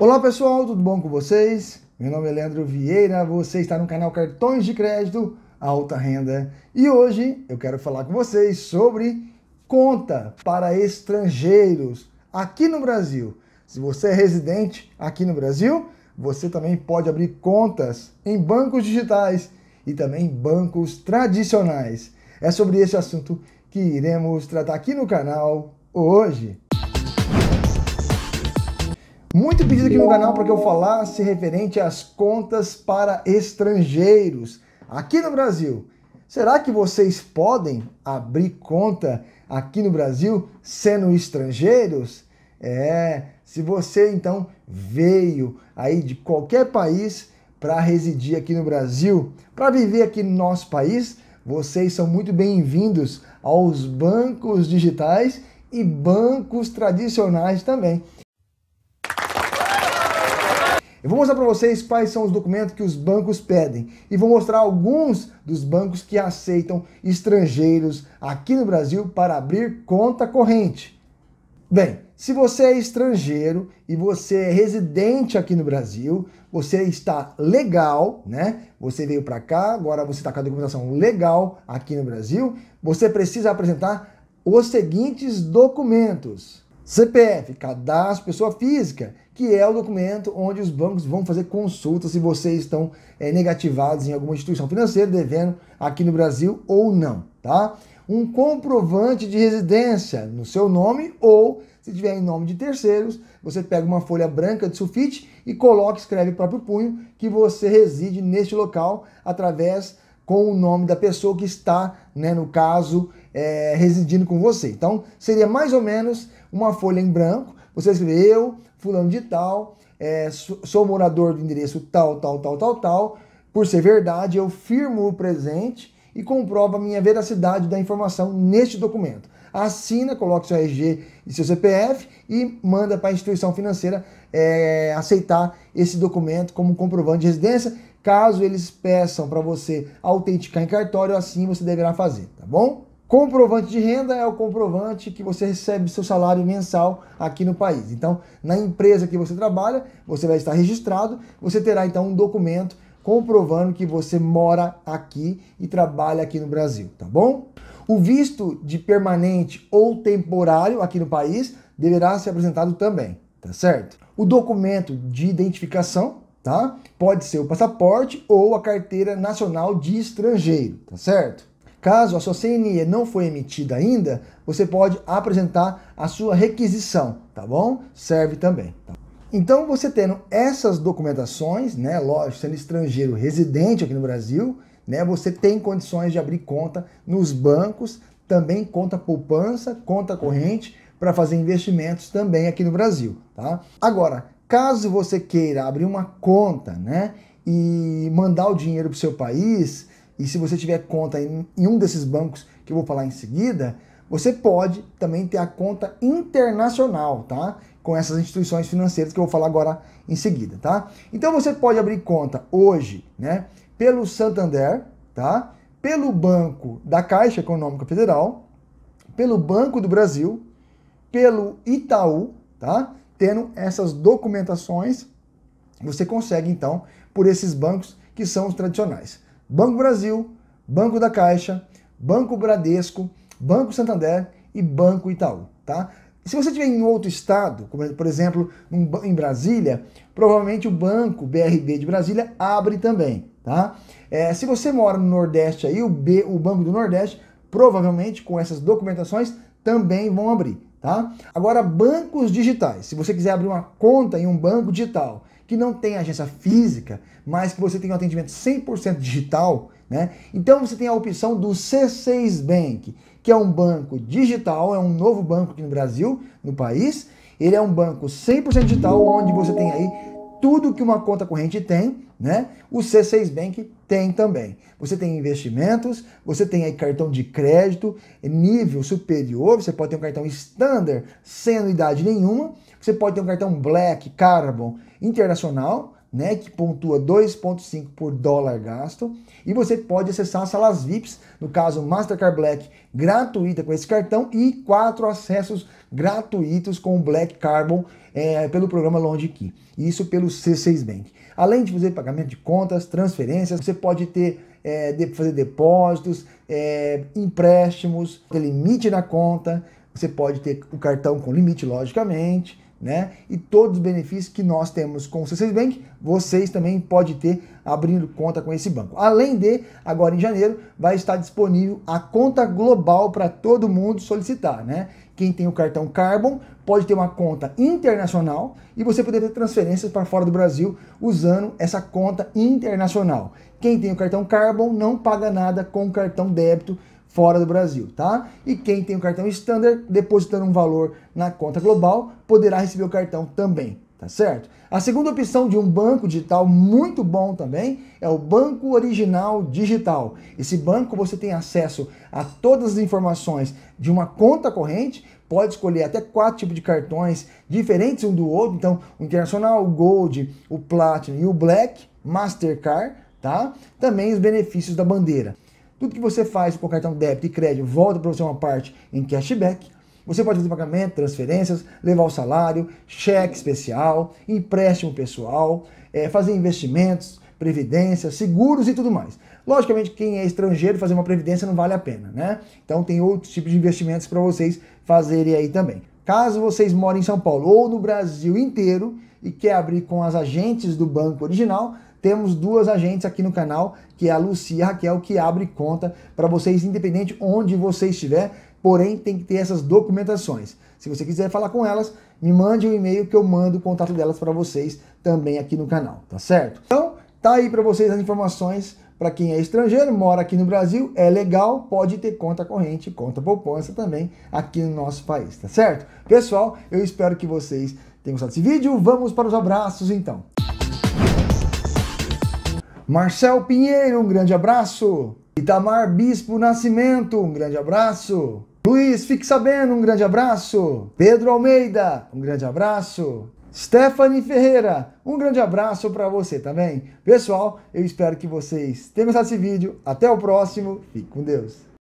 Olá pessoal, tudo bom com vocês? Meu nome é Leandro Vieira, você está no canal Cartões de Crédito Alta Renda e hoje eu quero falar com vocês sobre conta para estrangeiros aqui no Brasil. Se você é residente aqui no Brasil, você também pode abrir contas em bancos digitais e também bancos tradicionais. É sobre esse assunto que iremos tratar aqui no canal hoje. Muito pedido aqui no canal para que eu falasse referente às contas para estrangeiros aqui no Brasil. Será que vocês podem abrir conta aqui no Brasil sendo estrangeiros? É, se você então veio aí de qualquer país para residir aqui no Brasil, para viver aqui no nosso país, vocês são muito bem-vindos aos bancos digitais e bancos tradicionais também. Eu vou mostrar para vocês quais são os documentos que os bancos pedem e vou mostrar alguns dos bancos que aceitam estrangeiros aqui no Brasil para abrir conta corrente. Bem, se você é estrangeiro e você é residente aqui no Brasil, você está legal, né? Você veio para cá, agora você está com a documentação legal aqui no Brasil, você precisa apresentar os seguintes documentos. CPF, cadastro pessoa física, que é o documento onde os bancos vão fazer consulta se vocês estão é, negativados em alguma instituição financeira, devendo aqui no Brasil ou não, tá? Um comprovante de residência no seu nome ou, se tiver em nome de terceiros, você pega uma folha branca de sulfite e coloca, escreve o próprio punho que você reside neste local através com o nome da pessoa que está, né, no caso, é, residindo com você. Então, seria mais ou menos uma folha em branco. Você escreve eu, fulano de tal, é, sou morador do endereço tal, tal, tal, tal, tal. Por ser verdade, eu firmo o presente e comprova a minha veracidade da informação neste documento. Assina, coloca seu RG e seu CPF e manda para a instituição financeira é, aceitar esse documento como comprovante de residência. Caso eles peçam para você autenticar em cartório, assim você deverá fazer, tá bom? Comprovante de renda é o comprovante que você recebe seu salário mensal aqui no país. Então, na empresa que você trabalha, você vai estar registrado, você terá então um documento comprovando que você mora aqui e trabalha aqui no Brasil, tá bom? O visto de permanente ou temporário aqui no país deverá ser apresentado também, tá certo? O documento de identificação, tá? Pode ser o passaporte ou a carteira nacional de estrangeiro, tá certo? Caso a sua CNE não foi emitida ainda, você pode apresentar a sua requisição, tá bom? Serve também. Tá? Então, você tendo essas documentações, né, lógico, sendo estrangeiro residente aqui no Brasil, né, você tem condições de abrir conta nos bancos, também conta poupança, conta corrente para fazer investimentos também aqui no Brasil, tá? Agora, caso você queira abrir uma conta, né, e mandar o dinheiro para o seu país, e se você tiver conta em, um desses bancos que eu vou falar em seguida, você pode também ter a conta internacional, tá? Com essas instituições financeiras que eu vou falar agora em seguida, tá? Então você pode abrir conta hoje, né? Pelo Santander, tá? Pelo Banco da Caixa Econômica Federal, pelo Banco do Brasil, pelo Itaú, tá? Tendo essas documentações, você consegue então por esses bancos que são os tradicionais. Banco Brasil, Banco da Caixa, Banco Bradesco, Banco Santander e Banco Itaú, tá? Se você estiver em outro estado, como por exemplo em Brasília, provavelmente o banco BRB de Brasília abre também, tá? É, se você mora no Nordeste aí, o, B, o Banco do Nordeste, provavelmente com essas documentações também vão abrir, tá? Agora, bancos digitais. Se você quiser abrir uma conta em um banco digital que não tem agência física, mas que você tem um atendimento 100% digital, né? Então você tem a opção do C6 Bank, que é um banco digital, é um novo banco aqui no Brasil, no país. Ele é um banco 100% digital, onde você tem aí tudo que uma conta corrente tem, né? O C6 Bank tem também. Você tem investimentos, você tem aí cartão de crédito, nível superior, você pode ter um cartão standard sem anuidade nenhuma, você pode ter um cartão black, carbon, internacional, né, que pontua 2,5 por dólar gasto, e você pode acessar salas VIPs, no caso Mastercard Black, gratuita com esse cartão, e quatro acessos gratuitos com Black Carbon é, pelo programa Longe Key, isso pelo C6 Bank. Além de fazer pagamento de contas, transferências, você pode ter é, de fazer depósitos, é, empréstimos, ter limite na conta, você pode ter o cartão com limite, logicamente, né? E todos os benefícios que nós temos com o C6 Bank, vocês também podem ter abrindo conta com esse banco. Além de, agora em janeiro, vai estar disponível a conta global para todo mundo solicitar, né? Quem tem o cartão Carbon pode ter uma conta internacional e você poder ter transferências para fora do Brasil usando essa conta internacional. Quem tem o cartão Carbon não paga nada com o cartão débito fora do Brasil, tá? E quem tem o cartão Standard, depositando um valor na conta global, poderá receber o cartão também, tá certo? A segunda opção de um banco digital muito bom também é o Banco Original Digital. Esse banco você tem acesso a todas as informações de uma conta corrente, pode escolher até quatro tipos de cartões diferentes um do outro, então o Internacional, o Gold, o Platinum e o Black, Mastercard, tá? Também os benefícios da bandeira. Tudo que você faz por cartão débito e crédito volta para você uma parte em cashback. Você pode fazer pagamento, transferências, levar o salário, cheque especial, empréstimo pessoal, é, fazer investimentos, previdência, seguros e tudo mais. Logicamente, quem é estrangeiro, fazer uma previdência não vale a pena, né? Então tem outros tipos de investimentos para vocês fazerem aí também. Caso vocês moram em São Paulo ou no Brasil inteiro e quer abrir com as agentes do banco original, temos duas agentes aqui no canal, que é a Lucia e a Raquel, que abre conta para vocês, independente onde você estiver, porém tem que ter essas documentações. Se você quiser falar com elas, me mande um e-mail que eu mando o contato delas para vocês também aqui no canal, tá certo? Então, tá aí para vocês as informações para quem é estrangeiro, mora aqui no Brasil, é legal, pode ter conta corrente, conta poupança também aqui no nosso país, tá certo? Pessoal, eu espero que vocês tenham gostado desse vídeo. Vamos para os abraços então. Marcel Pinheiro, um grande abraço. Itamar Bispo Nascimento, um grande abraço. Luiz Fique Sabendo, um grande abraço. Pedro Almeida, um grande abraço. Stephanie Ferreira, um grande abraço para você também. Pessoal, eu espero que vocês tenham gostado desse vídeo. Até o próximo. Fique com Deus.